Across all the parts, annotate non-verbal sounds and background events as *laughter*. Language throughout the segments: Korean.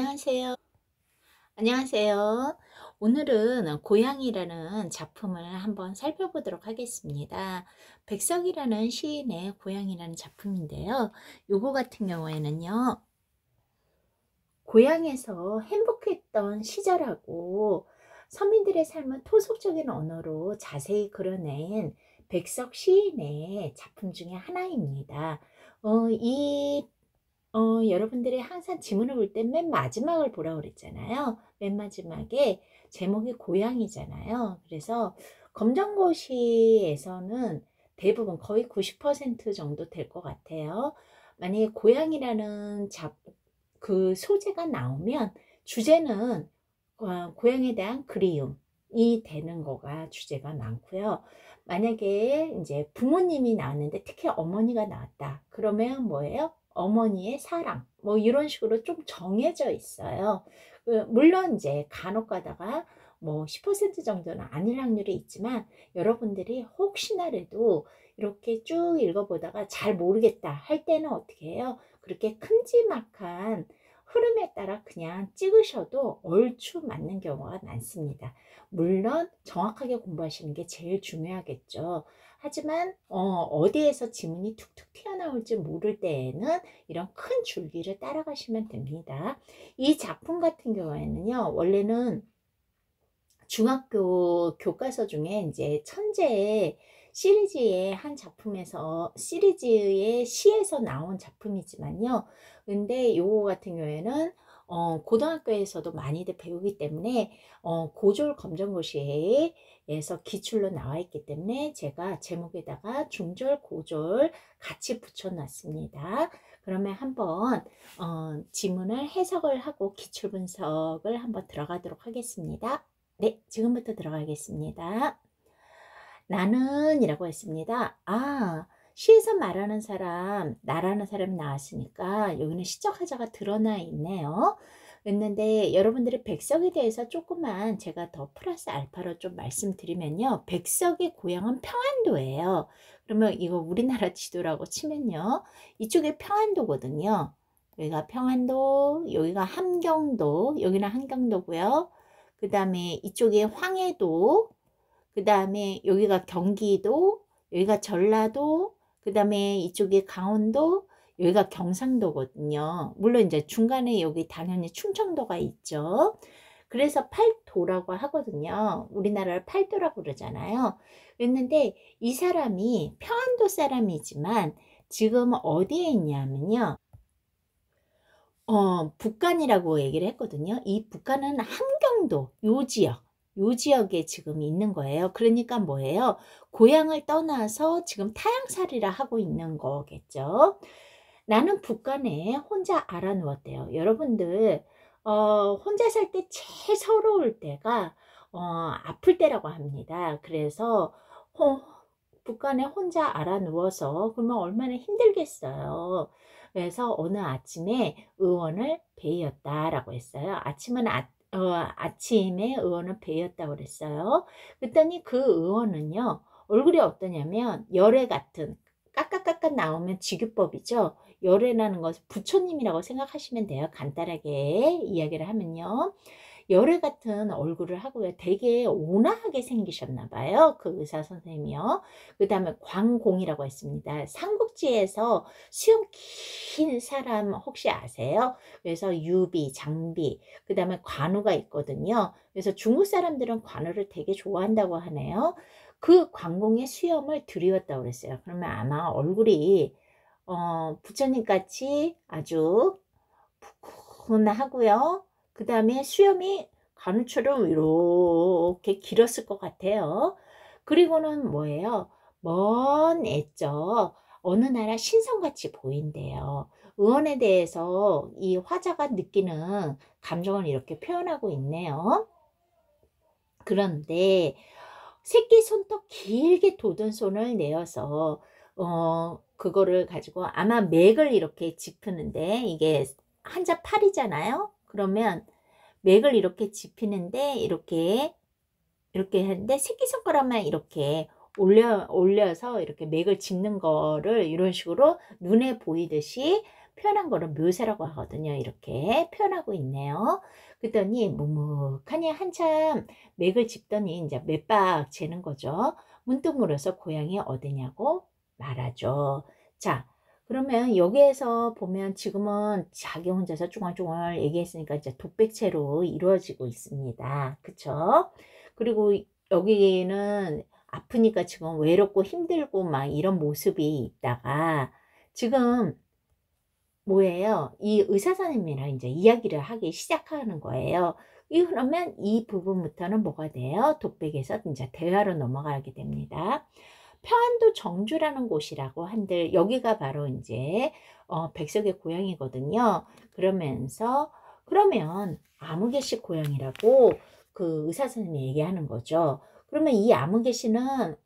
안녕하세요. 안녕하세요. 오늘은 고향이라는 작품을 한번 살펴보도록 하겠습니다. 백석이라는 시인의 고향이라는 작품인데요. 요거 같은 경우에는요. 고향에서 행복했던 시절하고 서민들의 삶을 토속적인 언어로 자세히 그려낸 백석 시인의 작품 중에 하나입니다. 어, 이 어, 여러분들이 항상 지문을 볼 때 맨 마지막을 보라고 그랬잖아요. 맨 마지막에 제목이 고양이잖아요. 그래서 검정고시에서는 대부분 거의 90% 정도 될 것 같아요. 만약에 고양이라는 잡, 그 소재가 나오면 주제는 고양에 대한 그리움이 되는 거가 주제가 많고요. 만약에 이제 부모님이 나왔는데 특히 어머니가 나왔다. 그러면 뭐예요? 어머니의 사랑 뭐 이런 식으로 좀 정해져 있어요. 그 물론 이제 간혹 가다가 뭐 10% 정도는 아닐 확률이 있지만 여러분들이 혹시나라도 이렇게 쭉 읽어보다가 잘 모르겠다 할 때는 어떻게 해요? 그렇게 큼지막한 흐름에 따라 그냥 찍으셔도 얼추 맞는 경우가 많습니다. 물론 정확하게 공부하시는 게 제일 중요하겠죠. 하지만 어, 디에서 지문이 툭툭 튀어나올지 모를 때에는 이런 큰 줄기를 따라가시면 됩니다. 이 작품 같은 경우에는요. 원래는 중학교 교과서 중에 이제 천재의 시리즈의 한 작품에서 시리즈의 시에서 나온 작품이지만요. 근데 요거 같은 경우에는 어, 고등학교에서도 많이들 배우기 때문에 어, 고졸 검정고시에 에서 기출로 나와 있기 때문에 제가 제목에다가 중절, 고절 같이 붙여놨습니다. 그러면 한번 어, 지문을 해석을 하고 기출 분석을 한번 들어가도록 하겠습니다. 네, 지금부터 들어가겠습니다. 나는 이라고 했습니다. 아, 시에서 말하는 사람, 나라는 사람이 나왔으니까 여기는 시적하자가 드러나 있네요. 있는데 여러분들이 백석에 대해서 조금만 제가 더 플러스 알파로 좀 말씀드리면요. 백석의 고향은 평안도예요. 그러면 이거 우리나라 *laughs* 지도라고 치면요. 이쪽에 평안도거든요. 여기가 평안도, 여기가 함경도, 여기는 함경도고요. 그 다음에 이쪽에 황해도, 그 다음에 여기가 경기도, 여기가 전라도, 그 다음에 이쪽에 강원도, 여기가 경상도거든요. 물론 이제 중간에 여기 당연히 충청도가 있죠. 그래서 팔도라고 하거든요. 우리나라를 팔도라고 그러잖아요. 그랬는데 이 사람이 평안도 사람이지만 지금 어디에 있냐면요. 어, 북한이라고 얘기를 했거든요. 이 북한은 함경도 요 지역 요 지역에 지금 있는 거예요. 그러니까 뭐예요? 고향을 떠나서 지금 타향살이라 하고 있는 거겠죠. 나는 북한에 혼자 알아누웠대요. 여러분들 어, 혼자 살 때 제일 서러울 때가 어, 아플 때라고 합니다. 그래서 어, 북한에 혼자 알아누워서 그러면 얼마나 힘들겠어요. 그래서 어느 아침에 의원을 배였다라고 했어요. 아침은 아, 어, 아침에 의원을 배였다고 그랬어요. 그랬더니 그 의원은요. 얼굴이 어떠냐면 열애 같은 깍깍깍깍 나오면 지급법이죠. 열애라는 것은 부처님이라고 생각하시면 돼요. 간단하게 이야기를 하면요. 열애 같은 얼굴을 하고요. 되게 온화하게 생기셨나 봐요. 그 의사 선생님이요. 그 다음에 광공이라고 했습니다. 삼국지에서 수염 긴 사람 혹시 아세요? 그래서 유비, 장비, 그 다음에 관우가 있거든요. 그래서 중국 사람들은 관우를 되게 좋아한다고 하네요. 그광공의 수염을 드리었다고 그랬어요. 그러면 아마 얼굴이 어, 부처님 같이 아주 푸끈하고요 그 다음에 수염이 가누처럼 이렇게 길었을 것 같아요. 그리고는 뭐예요? 먼애죠 어느 나라 신성같이 보인대요. 의원에 대해서 이 화자가 느끼는 감정을 이렇게 표현하고 있네요. 그런데 새끼 손톱 길게 돋은 손을 내어서 어 그거를 가지고 아마 맥을 이렇게 짚으는데 이게 한자 팔이잖아요. 그러면 맥을 이렇게 짚히는데 이렇게 이렇게 하는데 새끼손가락만 이렇게 올려, 올려서 이렇게 맥을 짚는 거를 이런 식으로 눈에 보이듯이 표현한 거를 묘사라고 하거든요. 이렇게 표현하고 있네요. 그랬더니 묵묵하니 한참 맥을 짚더니 이제 맥박 재는 거죠. 문득 물어서 고향이 어디냐고 말하죠. 자, 그러면 여기에서 보면 지금은 자기 혼자서 쫑알쭈알 얘기했으니까 이제 독백체로 이루어지고 있습니다. 그쵸? 그리고 여기는 아프니까 지금 외롭고 힘들고 막 이런 모습이 있다가 지금 뭐예요? 이 의사선생님이랑 이제 이야기를 하기 시작하는 거예요. 이 그러면 이 부분부터는 뭐가 돼요? 독백에서 이제 대화로 넘어가게 됩니다. 편도 정주라는 곳이라고 한들 여기가 바로 이제 어, 백석의 고향이거든요. 그러면서 그러면 아무개씨 고향이라고 그 의사 선생님이 얘기하는 거죠. 그러면 이 아무개씨는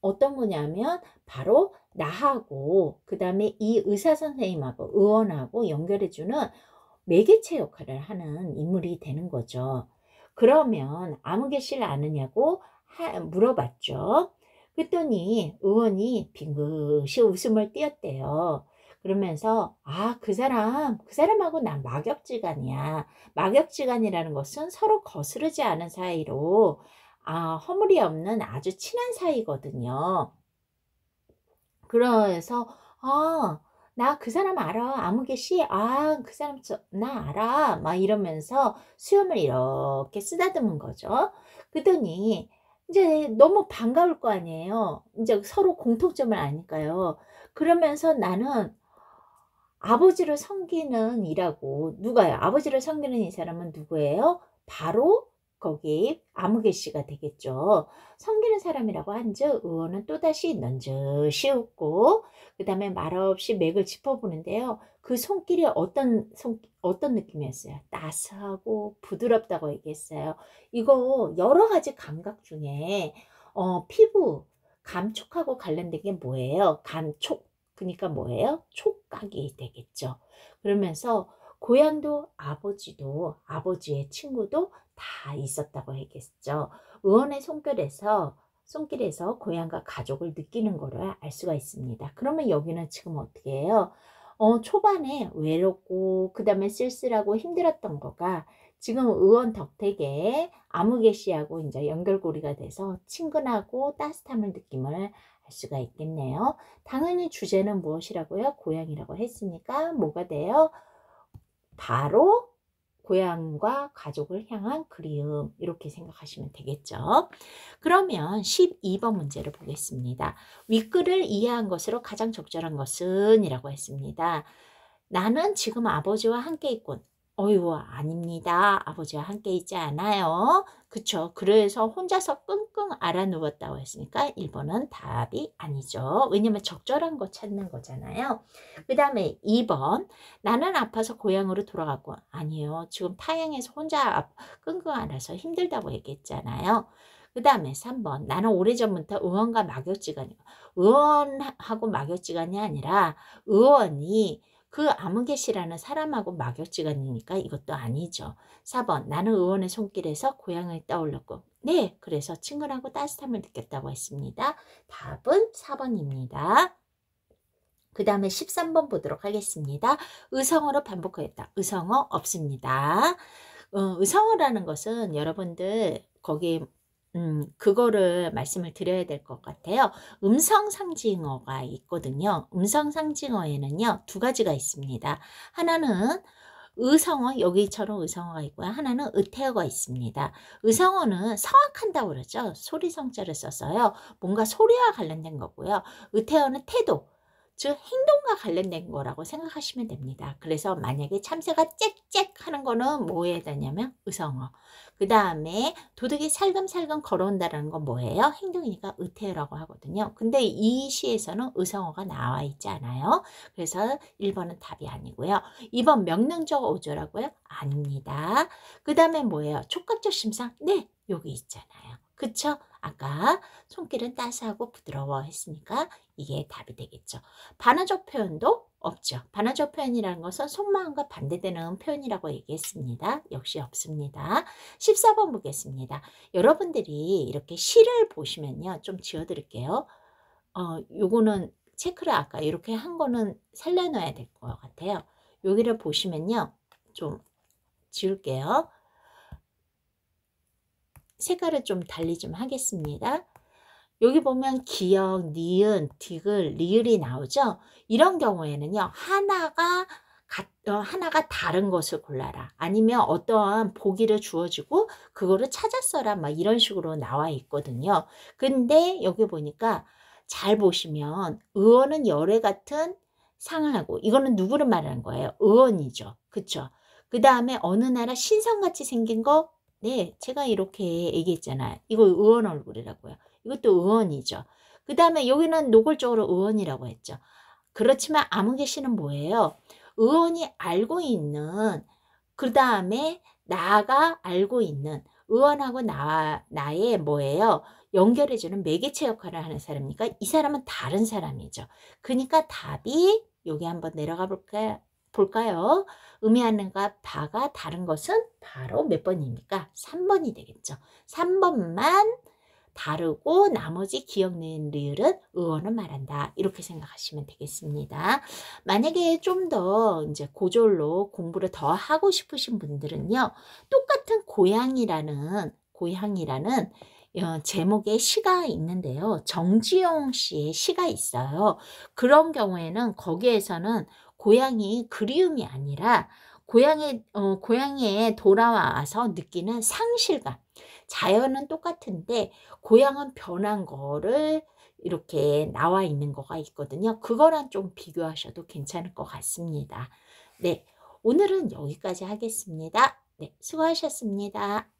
어떤 거냐면 바로 나하고 그 다음에 이 의사 선생님하고 의원하고 연결해주는 매개체 역할을 하는 인물이 되는 거죠. 그러면 아무개씨를 아느냐고 물어봤죠. 그랬더니 의원이 빙긋이 웃음을 띄었대요. 그러면서 아 그 사람 그 사람하고 난 막역지간이야. 막역지간이라는 것은 서로 거스르지 않은 사이로 아, 허물이 없는 아주 친한 사이거든요. 그래서 아 나 그 사람 알아 아무개 씨아 그 사람 저, 나 알아 막 이러면서 수염을 이렇게 쓰다듬은 거죠. 그랬더니 이제 너무 반가울 거 아니에요. 이제 서로 공통점을 아니까요. 그러면서 나는 아버지를 섬기는 이라고 누가요? 아버지를 섬기는 이 사람은 누구예요? 바로 거기 아무개씨가 되겠죠. 섬기는 사람이라고 한즉 의원은 또다시 넌지시 웃고 그 다음에 말없이 맥을 짚어보는데요. 그 손길이 어떤 손 어떤 느낌이었어요? 따스하고 부드럽다고 얘기했어요. 이거 여러 가지 감각 중에 어, 피부 감촉하고 관련된 게 뭐예요? 감촉 그러니까 뭐예요? 촉각이 되겠죠. 그러면서 고향도 아버지도 아버지의 친구도 다 있었다고 했겠죠. 의원의 손길에서 손길에서 고향과 가족을 느끼는 거를 알 수가 있습니다. 그러면 여기는 지금 어떻게 해요? 어, 초반에 외롭고 그 다음에 쓸쓸하고 힘들었던 거가 지금 의원 덕택에 아무개시하고 이제 연결고리가 돼서 친근하고 따뜻함을 느낌을 알 수가 있겠네요. 당연히 주제는 무엇이라고요? 고향이라고 했으니까 뭐가 돼요? 바로 고향과 가족을 향한 그리움 이렇게 생각하시면 되겠죠. 그러면 12번 문제를 보겠습니다. 윗글을 이해한 것으로 가장 적절한 것은 이라고 했습니다. 나는 지금 아버지와 함께 있군. 어휴 아닙니다. 아버지와 함께 있지 않아요. 그쵸 그래서 혼자서 끙끙 알아누웠다고 했으니까 1번은 답이 아니죠. 왜냐면 적절한 거 찾는 거잖아요. 그 다음에 2번 나는 아파서 고향으로 돌아갔고 아니에요. 지금 타향에서 혼자 아, 끙끙 앓아서 힘들다고 얘기했잖아요. 그 다음에 3번 나는 오래전부터 의원과 막역지간이 의원하고 막역지간이 아니라 의원이 그 아무개씨라는 사람하고 막역지간이니까 이것도 아니죠. 4번 나는 의원의 손길에서 고향을 떠올렸고 네 그래서 친근하고 따뜻함을 느꼈다고 했습니다. 답은 4번입니다. 그 다음에 13번 보도록 하겠습니다. 의성어로 반복하겠다. 의성어 없습니다. 어, 의성어라는 것은 여러분들 거기 음, 그거를 말씀을 드려야 될 것 같아요. 음성 상징어가 있거든요. 음성 상징어에는요, 두 가지가 있습니다. 하나는 의성어, 여기처럼 의성어가 있고요. 하나는 의태어가 있습니다. 의성어는 성악한다고 그러죠. 소리성자를 써서요. 뭔가 소리와 관련된 거고요. 의태어는 태도, 즉 행동과 관련된 거라고 생각하시면 됩니다. 그래서 만약에 참새가 짹짹 하는 거는 뭐에 다냐면 의성어. 그 다음에 도둑이 살금살금 걸어온다는 건 뭐예요? 행동이니까 의태라고 하거든요. 근데 이 시에서는 의성어가 나와 있지 않아요. 그래서 1번은 답이 아니고요. 2번 명령적 어조라고요? 아닙니다. 그 다음에 뭐예요? 촉각적 심상? 네, 여기 있잖아요. 그쵸? 아까 손길은 따스하고 부드러워 했으니까 이게 답이 되겠죠. 반화적 표현도 없죠. 반화적 표현이라는 것은 속마음과 반대되는 표현이라고 얘기했습니다. 역시 없습니다. 14번 보겠습니다. 여러분들이 이렇게 시를 보시면요. 좀 지워드릴게요. 어, 요거는 체크를 아까 이렇게 한 거는 살려놔야 될 것 같아요. 여기를 보시면요. 좀 지울게요. 색깔을 좀 달리 좀 하겠습니다. 여기 보면 기역, 니은, 디귿, 리을이 나오죠. 이런 경우에는요. 하나가 어, 하나가 다른 것을 골라라. 아니면 어떠한 보기를 주어주고 그거를 찾아 써라. 막 이런 식으로 나와 있거든요. 근데 여기 보니까 잘 보시면 의원은 열애 같은 상을 하고 이거는 누구를 말하는 거예요? 의원이죠. 그쵸? 그 다음에 어느 나라 신성같이 생긴 거 네, 제가 이렇게 얘기했잖아요. 이거 의원 얼굴이라고요. 이것도 의원이죠. 그 다음에 여기는 노골적으로 의원이라고 했죠. 그렇지만 아무개씨는 뭐예요? 의원이 알고 있는 그 다음에 나가 알고 있는 의원하고 나, 나의 뭐예요? 연결해주는 매개체 역할을 하는 사람이니까 이 사람은 다른 사람이죠. 그러니까 답이 여기 한번 내려가 볼까요? 볼까요? 의미하는가 바가 다른 것은 바로 몇 번입니까? 3번이 되겠죠. 3번만 다르고 나머지 기억낸 리을은 의원을 말한다. 이렇게 생각하시면 되겠습니다. 만약에 좀 더 이제 고졸로 공부를 더 하고 싶으신 분들은요. 똑같은 고향이라는 고향이라는 어, 제목의 시가 있는데요. 정지용 씨의 시가 있어요. 그런 경우에는 거기에서는 고향이 그리움이 아니라 고향에 어, 고향에 돌아와서 느끼는 상실감. 자연은 똑같은데 고향은 변한 거를 이렇게 나와 있는 거가 있거든요. 그거랑 좀 비교하셔도 괜찮을 것 같습니다. 네. 오늘은 여기까지 하겠습니다. 네. 수고하셨습니다.